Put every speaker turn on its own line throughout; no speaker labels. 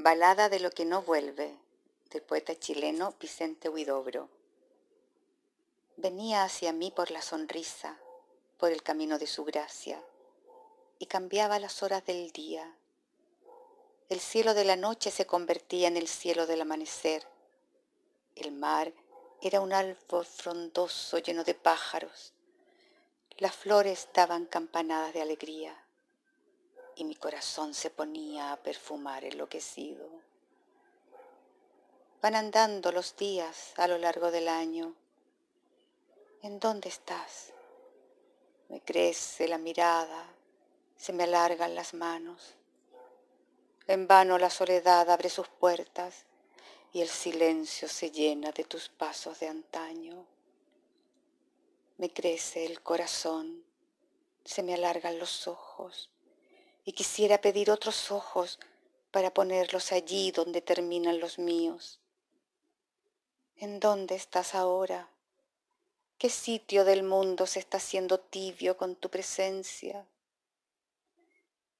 Balada de lo que no vuelve, del poeta chileno Vicente Huidobro. Venía hacia mí por la sonrisa, por el camino de su gracia, y cambiaba las horas del día. El cielo de la noche se convertía en el cielo del amanecer. El mar era un alfo frondoso lleno de pájaros. Las flores estaban campanadas de alegría y mi corazón se ponía a perfumar enloquecido. Van andando los días a lo largo del año. ¿En dónde estás? Me crece la mirada, se me alargan las manos. En vano la soledad abre sus puertas y el silencio se llena de tus pasos de antaño. Me crece el corazón, se me alargan los ojos y quisiera pedir otros ojos para ponerlos allí donde terminan los míos. ¿En dónde estás ahora? ¿Qué sitio del mundo se está haciendo tibio con tu presencia?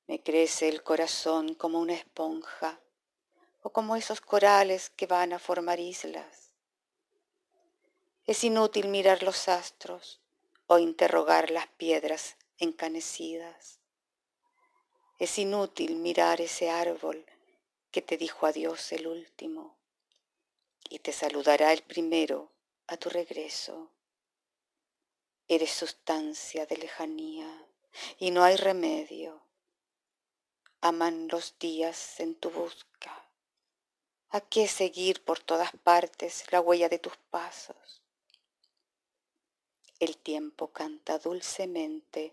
Me crece el corazón como una esponja o como esos corales que van a formar islas. Es inútil mirar los astros o interrogar las piedras encanecidas. Es inútil mirar ese árbol que te dijo adiós el último y te saludará el primero a tu regreso. Eres sustancia de lejanía y no hay remedio. Aman los días en tu busca. ¿A qué seguir por todas partes la huella de tus pasos? El tiempo canta dulcemente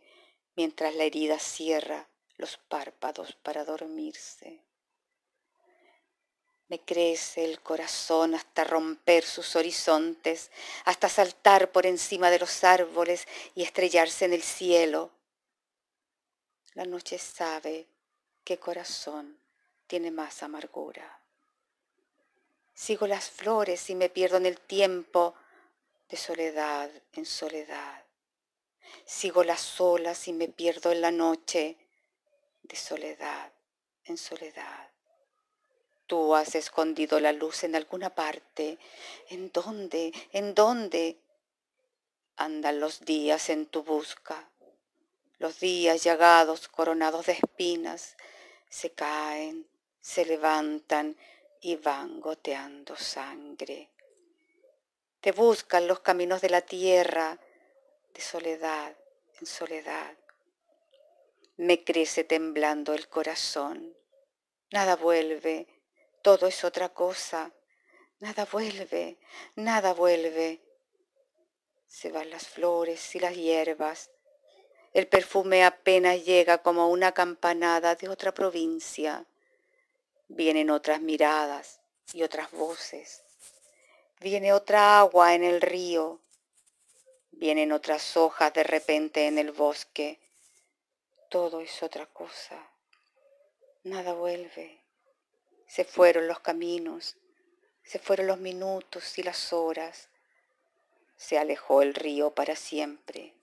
mientras la herida cierra los párpados para dormirse. Me crece el corazón hasta romper sus horizontes, hasta saltar por encima de los árboles y estrellarse en el cielo. La noche sabe qué corazón tiene más amargura. Sigo las flores y me pierdo en el tiempo de soledad en soledad. Sigo las olas y me pierdo en la noche de soledad en soledad. Tú has escondido la luz en alguna parte. ¿En dónde? ¿En dónde? Andan los días en tu busca. Los días llagados, coronados de espinas, se caen, se levantan y van goteando sangre. Te buscan los caminos de la tierra, de soledad en soledad me crece temblando el corazón. Nada vuelve, todo es otra cosa. Nada vuelve, nada vuelve. Se van las flores y las hierbas. El perfume apenas llega como una campanada de otra provincia. Vienen otras miradas y otras voces. Viene otra agua en el río. Vienen otras hojas de repente en el bosque todo es otra cosa. Nada vuelve. Se fueron los caminos, se fueron los minutos y las horas. Se alejó el río para siempre.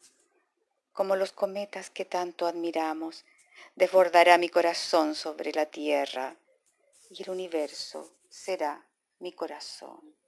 Como los cometas que tanto admiramos, desbordará mi corazón sobre la tierra y el universo será mi corazón.